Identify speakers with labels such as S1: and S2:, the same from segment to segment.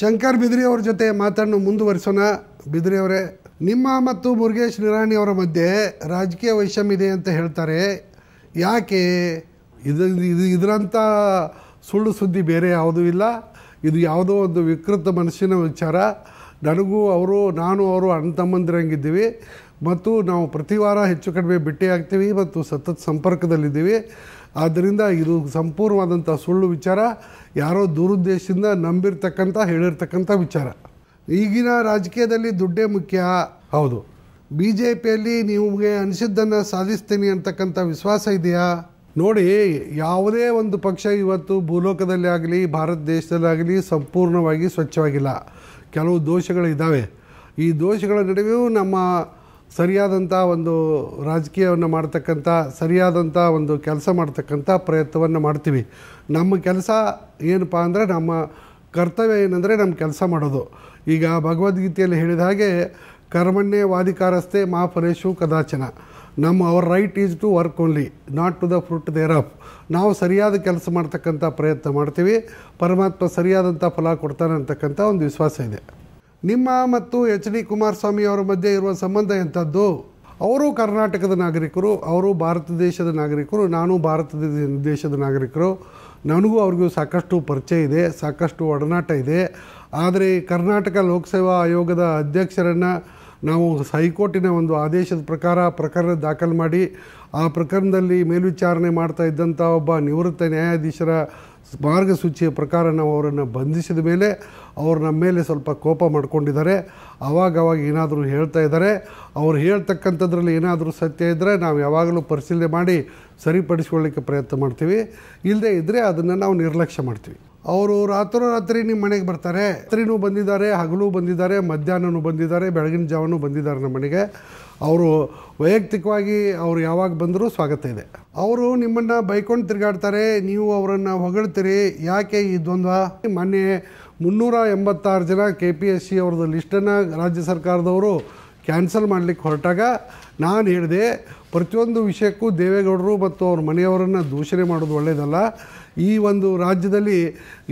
S1: ಶಂಕರ್ ಬಿದ್ರಿ ಜೊತೆ ಮಾತನ್ನು ಮುಂದುವರಿಸೋಣ ಬಿದ್ರಿಯವರೇ ನಿಮ್ಮ ಮತ್ತು ಮುರುಗೇಶ್ ನಿರಾಣಿ ಅವರ ಮಧ್ಯೆ ರಾಜಕೀಯ ವೈಷಮ್ಯ ಇದೆ ಅಂತ ಹೇಳ್ತಾರೆ ಯಾಕೆ ಇದು ಇದು ಇದರಂಥ ಸುಳ್ಳು ಸುದ್ದಿ ಬೇರೆ ಯಾವುದೂ ಇಲ್ಲ ಇದು ಯಾವುದೋ ಒಂದು ವಿಕೃತ ಮನಸ್ಸಿನ ವಿಚಾರ ನನಗೂ ಅವರು ನಾನು ಅವರು ಅಣ್ಣ ತಮ್ಮಂದಿರಂಗಿದ್ದೀವಿ ಮತ್ತು ನಾವು ಪ್ರತಿ ವಾರ ಹೆಚ್ಚು ಕಡಿಮೆ ಭೇಟಿ ಆಗ್ತೀವಿ ಮತ್ತು ಸತತ ಸಂಪರ್ಕದಲ್ಲಿದ್ದೀವಿ ಆದ್ದರಿಂದ ಇದು ಸಂಪೂರ್ಣವಾದಂಥ ಸುಳ್ಳು ವಿಚಾರ ಯಾರೋ ದುರುದ್ದೇಶದಿಂದ ನಂಬಿರ್ತಕ್ಕಂಥ ಹೇಳಿರ್ತಕ್ಕಂಥ ವಿಚಾರ ಈಗಿನ ರಾಜಕೀಯದಲ್ಲಿ ದುಡ್ಡೇ ಮುಖ್ಯ ಹೌದು ಬಿ ಜೆ ಪಿಯಲ್ಲಿ ನಿಮಗೆ ಅನಿಸಿದ್ದನ್ನು ಸಾಧಿಸ್ತೀನಿ ಅಂತಕ್ಕಂಥ ವಿಶ್ವಾಸ ಇದೆಯಾ ನೋಡಿ ಯಾವುದೇ ಒಂದು ಪಕ್ಷ ಇವತ್ತು ಭೂಲೋಕದಲ್ಲಿ ಆಗಲಿ ಭಾರತ ದೇಶದಲ್ಲಾಗಲಿ ಸಂಪೂರ್ಣವಾಗಿ ಸ್ವಚ್ಛವಾಗಿಲ್ಲ ಕೆಲವು ದೋಷಗಳಿದ್ದಾವೆ ಈ ದೋಷಗಳ ನಡುವೆಯೂ ನಮ್ಮ ಸರಿಯಾದಂಥ ಒಂದು ರಾಜಕೀಯವನ್ನು ಮಾಡ್ತಕ್ಕಂಥ ಸರಿಯಾದಂಥ ಒಂದು ಕೆಲಸ ಮಾಡ್ತಕ್ಕಂಥ ಪ್ರಯತ್ನವನ್ನು ಮಾಡ್ತೀವಿ ನಮ್ಮ ಕೆಲಸ ಏನಪ್ಪ ಅಂದರೆ ನಮ್ಮ ಕರ್ತವ್ಯ ಏನಂದರೆ ನಮ್ಮ ಕೆಲಸ ಮಾಡೋದು ಈಗ ಭಗವದ್ಗೀತೆಯಲ್ಲಿ ಹೇಳಿದ ಹಾಗೆ ಕರ್ಮಣ್ಣೆ ವಾದಿಕಾರಸ್ಥೆ ಮಹಾಫಲೇಶು ಕದಾಚನ ನಮ್ಮ our right is to work only not to the fruit thereof ನಾವು ಸರಿಯಾದ ಕೆಲಸ ಮಾಡ್ತಕ್ಕಂಥ ಪ್ರಯತ್ನ ಮಾಡ್ತೀವಿ ಪರಮಾತ್ಮ ಸರಿಯಾದಂಥ ಫಲ ಕೊಡ್ತಾನೆ ಅಂತಕ್ಕಂಥ ಒಂದು ವಿಶ್ವಾಸ ಇದೆ ನಿಮ್ಮ ಮತ್ತು ಎಚ್ ಡಿ ಕುಮಾರಸ್ವಾಮಿ ಅವರ ಮಧ್ಯೆ ಇರುವ ಸಂಬಂಧ ಎಂಥದ್ದು ಅವರು ಕರ್ನಾಟಕದ ನಾಗರಿಕರು ಅವರು ಭಾರತ ದೇಶದ ನಾಗರಿಕರು ನಾನು ಭಾರತ ದೇಶದ ನಾಗರಿಕರು ನನಗೂ ಅವ್ರಿಗೂ ಸಾಕಷ್ಟು ಪರಿಚಯ ಇದೆ ಸಾಕಷ್ಟು ಒಡನಾಟ ಇದೆ ಆದರೆ ಕರ್ನಾಟಕ ಲೋಕಸೇವಾ ಆಯೋಗದ ಅಧ್ಯಕ್ಷರನ್ನು ನಾವು ಹೈಕೋರ್ಟಿನ ಒಂದು ಆದೇಶದ ಪ್ರಕಾರ ಪ್ರಕರಣ ದಾಖಲು ಮಾಡಿ ಆ ಪ್ರಕರಣದಲ್ಲಿ ಮೇಲ್ವಿಚಾರಣೆ ಮಾಡ್ತಾ ಇದ್ದಂಥ ಒಬ್ಬ ನಿವೃತ್ತ ನ್ಯಾಯಾಧೀಶರ ಮಾರ್ಗಸೂಚಿಯ ಪ್ರಕಾರ ನಾವು ಅವರನ್ನು ಬಂಧಿಸಿದ ಮೇಲೆ ಅವರು ನಮ್ಮ ಮೇಲೆ ಸ್ವಲ್ಪ ಕೋಪ ಮಾಡ್ಕೊಂಡಿದ್ದಾರೆ ಅವಾಗವಾಗ ಏನಾದರೂ ಹೇಳ್ತಾ ಇದ್ದಾರೆ ಅವ್ರು ಹೇಳ್ತಕ್ಕಂಥದ್ರಲ್ಲಿ ಏನಾದರೂ ಸತ್ಯ ಇದ್ದರೆ ನಾವು ಯಾವಾಗಲೂ ಪರಿಶೀಲನೆ ಮಾಡಿ ಸರಿಪಡಿಸ್ಕೊಳ್ಳಿಕ್ಕೆ ಪ್ರಯತ್ನ ಮಾಡ್ತೀವಿ ಇಲ್ಲದೇ ಇದ್ದರೆ ಅದನ್ನು ನಾವು ನಿರ್ಲಕ್ಷ್ಯ ಮಾಡ್ತೀವಿ ಅವರು ರಾತ್ರೋರಾತ್ರಿ ನಿಮ್ಮ ಮನೆಗೆ ಬರ್ತಾರೆ ರಾತ್ರಿನೂ ಬಂದಿದ್ದಾರೆ ಹಗಲು ಬಂದಿದ್ದಾರೆ ಮಧ್ಯಾಹ್ನನೂ ಬಂದಿದ್ದಾರೆ ಬೆಳಗಿನ ಜಾವನೂ ಬಂದಿದ್ದಾರೆ ನಮ್ಮ ಮನೆಗೆ ಅವರು ವೈಯಕ್ತಿಕವಾಗಿ ಅವರು ಯಾವಾಗ ಬಂದರೂ ಸ್ವಾಗತ ಇದೆ ಅವರು ನಿಮ್ಮನ್ನು ಬೈಕೊಂಡು ತಿರುಗಾಡ್ತಾರೆ ನೀವು ಅವರನ್ನು ಹೊಗಳ್ತೀರಿ ಯಾಕೆ ಈ ದ್ವಂದ್ವ ಮೊನ್ನೆ ಮುನ್ನೂರ ಎಂಬತ್ತಾರು ಜನ ಕೆ ಪಿ ಎಸ್ ಸಿ ಅವ್ರದ್ದು ಲಿಸ್ಟನ್ನು ರಾಜ್ಯ ಸರ್ಕಾರದವರು ಕ್ಯಾನ್ಸಲ್ ಮಾಡಲಿಕ್ಕೆ ಹೊರಟಾಗ ನಾನು ಹೇಳಿದೆ ಪ್ರತಿಯೊಂದು ವಿಷಯಕ್ಕೂ ದೇವೇಗೌಡರು ಮತ್ತು ಅವ್ರ ಮನೆಯವರನ್ನು ದೂಷಣೆ ಮಾಡೋದು ಒಳ್ಳೆಯದಲ್ಲ ಈ ಒಂದು ರಾಜ್ಯದಲ್ಲಿ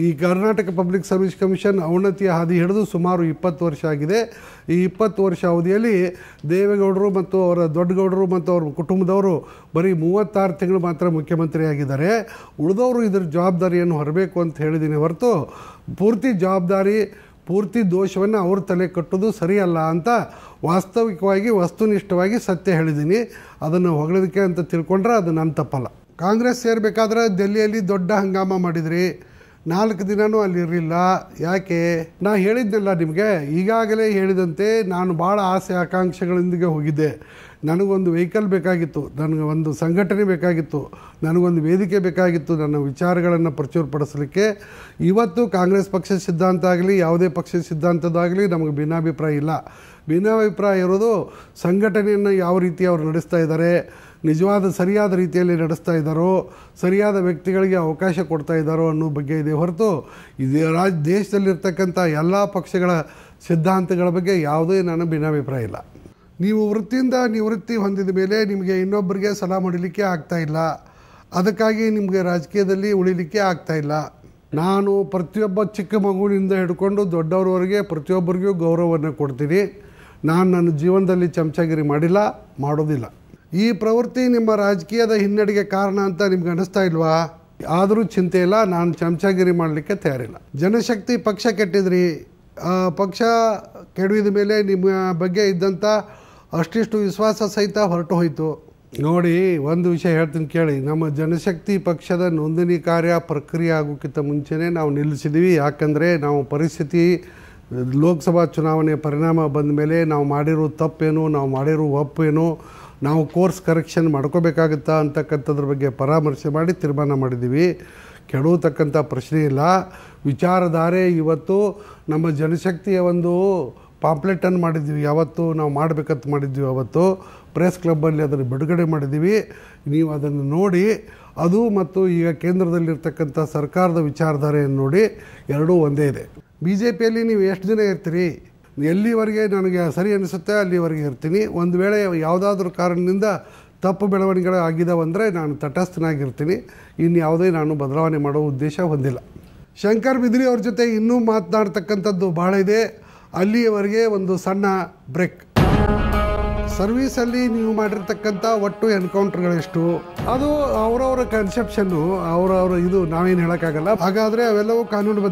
S1: ಈ ಕರ್ನಾಟಕ ಪಬ್ಲಿಕ್ ಸರ್ವಿಸ್ ಕಮಿಷನ್ ಔನ್ನತಿಯ ಹಾದಿ ಹಿಡಿದು ಸುಮಾರು ಇಪ್ಪತ್ತು ವರ್ಷ ಆಗಿದೆ ಈ ಇಪ್ಪತ್ತು ವರ್ಷ ಅವಧಿಯಲ್ಲಿ ದೇವೇಗೌಡರು ಮತ್ತು ಅವರ ದೊಡ್ಡಗೌಡರು ಮತ್ತು ಅವ್ರ ಕುಟುಂಬದವರು ಬರೀ ಮೂವತ್ತಾರು ತಿಂಗಳು ಮಾತ್ರ ಮುಖ್ಯಮಂತ್ರಿಯಾಗಿದ್ದಾರೆ ಉಳಿದವರು ಇದರ ಜವಾಬ್ದಾರಿಯನ್ನು ಹೊರಬೇಕು ಅಂತ ಹೇಳಿದ್ದೀನಿ ಹೊರತು ಪೂರ್ತಿ ಜವಾಬ್ದಾರಿ ಪೂರ್ತಿ ದೋಷವನ್ನು ಅವ್ರ ತಲೆ ಕಟ್ಟೋದು ಸರಿಯಲ್ಲ ಅಂತ ವಾಸ್ತವಿಕವಾಗಿ ವಸ್ತುನಿಷ್ಠವಾಗಿ ಸತ್ಯ ಹೇಳಿದ್ದೀನಿ ಅದನ್ನು ಹೊಗಳೋದಕ್ಕೆ ಅಂತ ತಿಳ್ಕೊಂಡ್ರೆ ಅದು ನನ್ನ ತಪ್ಪಲ್ಲ ಕಾಂಗ್ರೆಸ್ ಸೇರಬೇಕಾದ್ರೆ ದೆಹಲಿಯಲ್ಲಿ ದೊಡ್ಡ ಹಂಗಾಮ ಮಾಡಿದ್ರಿ ನಾಲ್ಕು ದಿನವೂ ಅಲ್ಲಿರಲಿಲ್ಲ ಯಾಕೆ ನಾ ಹೇಳಿದ್ದೆಲ್ಲ ನಿಮಗೆ ಈಗಾಗಲೇ ಹೇಳಿದಂತೆ ನಾನು ಭಾಳ ಆಸೆ ಆಕಾಂಕ್ಷೆಗಳೊಂದಿಗೆ ಹೋಗಿದ್ದೆ ನನಗೊಂದು ವೆಹಿಕಲ್ ಬೇಕಾಗಿತ್ತು ನನಗೆ ಒಂದು ಸಂಘಟನೆ ಬೇಕಾಗಿತ್ತು ನನಗೊಂದು ವೇದಿಕೆ ಬೇಕಾಗಿತ್ತು ನನ್ನ ವಿಚಾರಗಳನ್ನು ಪ್ರಚುರಪಡಿಸಲಿಕ್ಕೆ ಇವತ್ತು ಕಾಂಗ್ರೆಸ್ ಪಕ್ಷ ಸಿದ್ಧಾಂತ ಆಗಲಿ ಯಾವುದೇ ಪಕ್ಷ ಸಿದ್ಧಾಂತದಾಗಲಿ ನಮಗೆ ಭಿನ್ನಾಭಿಪ್ರಾಯ ಇಲ್ಲ ಭಿನ್ನಾಭಿಪ್ರಾಯ ಇರೋದು ಸಂಘಟನೆಯನ್ನು ಯಾವ ರೀತಿ ಅವರು ನಡೆಸ್ತಾ ಇದ್ದಾರೆ ನಿಜವಾದ ಸರಿಯಾದ ರೀತಿಯಲ್ಲಿ ನಡೆಸ್ತಾ ಇದ್ದಾರೋ ಸರಿಯಾದ ವ್ಯಕ್ತಿಗಳಿಗೆ ಅವಕಾಶ ಕೊಡ್ತಾ ಇದ್ದಾರೋ ಅನ್ನೋ ಬಗ್ಗೆ ಇದೆ ಹೊರತು ಇದೇ ರಾಜ್ ದೇಶದಲ್ಲಿರ್ತಕ್ಕಂಥ ಎಲ್ಲ ಪಕ್ಷಗಳ ಸಿದ್ಧಾಂತಗಳ ಬಗ್ಗೆ ಯಾವುದೇ ನನ್ನ ಭಿನ್ನಾಭಿಪ್ರಾಯ ಇಲ್ಲ ನೀವು ವೃತ್ತಿಯಿಂದ ನಿವೃತ್ತಿ ಹೊಂದಿದ ಮೇಲೆ ನಿಮಗೆ ಇನ್ನೊಬ್ಬರಿಗೆ ಸಲಹೆ ಮಾಡಲಿಕ್ಕೆ ಇಲ್ಲ ಅದಕ್ಕಾಗಿ ನಿಮಗೆ ರಾಜಕೀಯದಲ್ಲಿ ಉಳಿಲಿಕ್ಕೆ ಇಲ್ಲ ನಾನು ಪ್ರತಿಯೊಬ್ಬ ಚಿಕ್ಕ ಮಗುವಿನಿಂದ ಹಿಡ್ಕೊಂಡು ದೊಡ್ಡವ್ರವರೆಗೆ ಪ್ರತಿಯೊಬ್ಬರಿಗೂ ಗೌರವವನ್ನು ಕೊಡ್ತೀನಿ ನಾನು ನನ್ನ ಜೀವನದಲ್ಲಿ ಚಮಚಗಿರಿ ಮಾಡಿಲ್ಲ ಮಾಡೋದಿಲ್ಲ ಈ ಪ್ರವೃತ್ತಿ ನಿಮ್ಮ ರಾಜಕೀಯದ ಹಿನ್ನಡೆಗೆ ಕಾರಣ ಅಂತ ನಿಮ್ಗೆ ಅನಿಸ್ತಾ ಇಲ್ವಾ ಆದರೂ ಚಿಂತೆ ಇಲ್ಲ ನಾನು ಚಮಚಾಗಿರಿ ಮಾಡಲಿಕ್ಕೆ ತಯಾರಿಲ್ಲ ಜನಶಕ್ತಿ ಪಕ್ಷ ಕೆಟ್ಟಿದ್ರಿ ಆ ಪಕ್ಷ ಕೆಡವಿದ ಮೇಲೆ ನಿಮ್ಮ ಬಗ್ಗೆ ಇದ್ದಂಥ ಅಷ್ಟಿಷ್ಟು ವಿಶ್ವಾಸ ಸಹಿತ ಹೊರಟು ಹೋಯಿತು ನೋಡಿ ಒಂದು ವಿಷಯ ಹೇಳ್ತೀನಿ ಕೇಳಿ ನಮ್ಮ ಜನಶಕ್ತಿ ಪಕ್ಷದ ನೋಂದಣಿ ಕಾರ್ಯ ಪ್ರಕ್ರಿಯೆ ಆಗೋಕ್ಕಿಂತ ಮುಂಚೆನೇ ನಾವು ನಿಲ್ಲಿಸಿದ್ದೀವಿ ಯಾಕಂದರೆ ನಾವು ಪರಿಸ್ಥಿತಿ ಲೋಕಸಭಾ ಚುನಾವಣೆ ಪರಿಣಾಮ ಬಂದ ಮೇಲೆ ನಾವು ಮಾಡಿರೋ ತಪ್ಪೇನು ನಾವು ಮಾಡಿರೋ ಒಪ್ಪೇನು ನಾವು ಕೋರ್ಸ್ ಕರೆಕ್ಷನ್ ಮಾಡ್ಕೋಬೇಕಾಗುತ್ತಾ ಅಂತಕ್ಕಂಥದ್ರ ಬಗ್ಗೆ ಪರಾಮರ್ಶೆ ಮಾಡಿ ತೀರ್ಮಾನ ಮಾಡಿದ್ದೀವಿ ಕೆಡುವತಕ್ಕಂಥ ಪ್ರಶ್ನೆ ಇಲ್ಲ ವಿಚಾರಧಾರೆ ಇವತ್ತು ನಮ್ಮ ಜನಶಕ್ತಿಯ ಒಂದು ಪಾಂಪ್ಲೆಟನ್ನು ಮಾಡಿದ್ದೀವಿ ಯಾವತ್ತು ನಾವು ಮಾಡಬೇಕಂತ ಮಾಡಿದ್ದೀವಿ ಅವತ್ತು ಪ್ರೆಸ್ ಕ್ಲಬ್ಬಲ್ಲಿ ಅದನ್ನು ಬಿಡುಗಡೆ ಮಾಡಿದ್ದೀವಿ ನೀವು ಅದನ್ನು ನೋಡಿ ಅದು ಮತ್ತು ಈಗ ಕೇಂದ್ರದಲ್ಲಿರ್ತಕ್ಕಂಥ ಸರ್ಕಾರದ ವಿಚಾರಧಾರೆಯನ್ನು ನೋಡಿ ಎರಡೂ ಒಂದೇ ಇದೆ ಬಿ ಜೆ ಪಿಯಲ್ಲಿ ನೀವು ಎಷ್ಟು ಜನ ಇರ್ತೀರಿ ಎಲ್ಲಿವರೆಗೆ ನನಗೆ ಸರಿ ಅನಿಸುತ್ತೆ ಅಲ್ಲಿವರೆಗೆ ಇರ್ತೀನಿ ಒಂದು ವೇಳೆ ಯಾವುದಾದ್ರೂ ಕಾರಣದಿಂದ ತಪ್ಪು ಬೆಳವಣಿಗೆಗಳು ಆಗಿದ್ದಾವಂದರೆ ನಾನು ತಟಸ್ಥನಾಗಿರ್ತೀನಿ ಇನ್ನು ಯಾವುದೇ ನಾನು ಬದಲಾವಣೆ ಮಾಡೋ ಉದ್ದೇಶ ಹೊಂದಿಲ್ಲ ಶಂಕರ್ ಬಿದ್ರಿ ಅವ್ರ ಜೊತೆ ಇನ್ನೂ ಮಾತನಾಡ್ತಕ್ಕಂಥದ್ದು ಭಾಳ ಇದೆ ಅಲ್ಲಿಯವರೆಗೆ ಒಂದು ಸಣ್ಣ ಬ್ರೇಕ್ ಸರ್ವೀಸಲ್ಲಿ ನೀವು ಮಾಡಿರ್ತಕ್ಕಂಥ ಒಟ್ಟು ಎನ್ಕೌಂಟ್ರ್ಗಳೆಷ್ಟು ಅದು ಅವರವರ ಕನ್ಸೆಪ್ಷನ್ನು ಅವರವರ ಇದು ನಾವೇನು ಹೇಳೋಕ್ಕಾಗಲ್ಲ ಹಾಗಾದರೆ ಅವೆಲ್ಲವೂ ಕಾನೂನು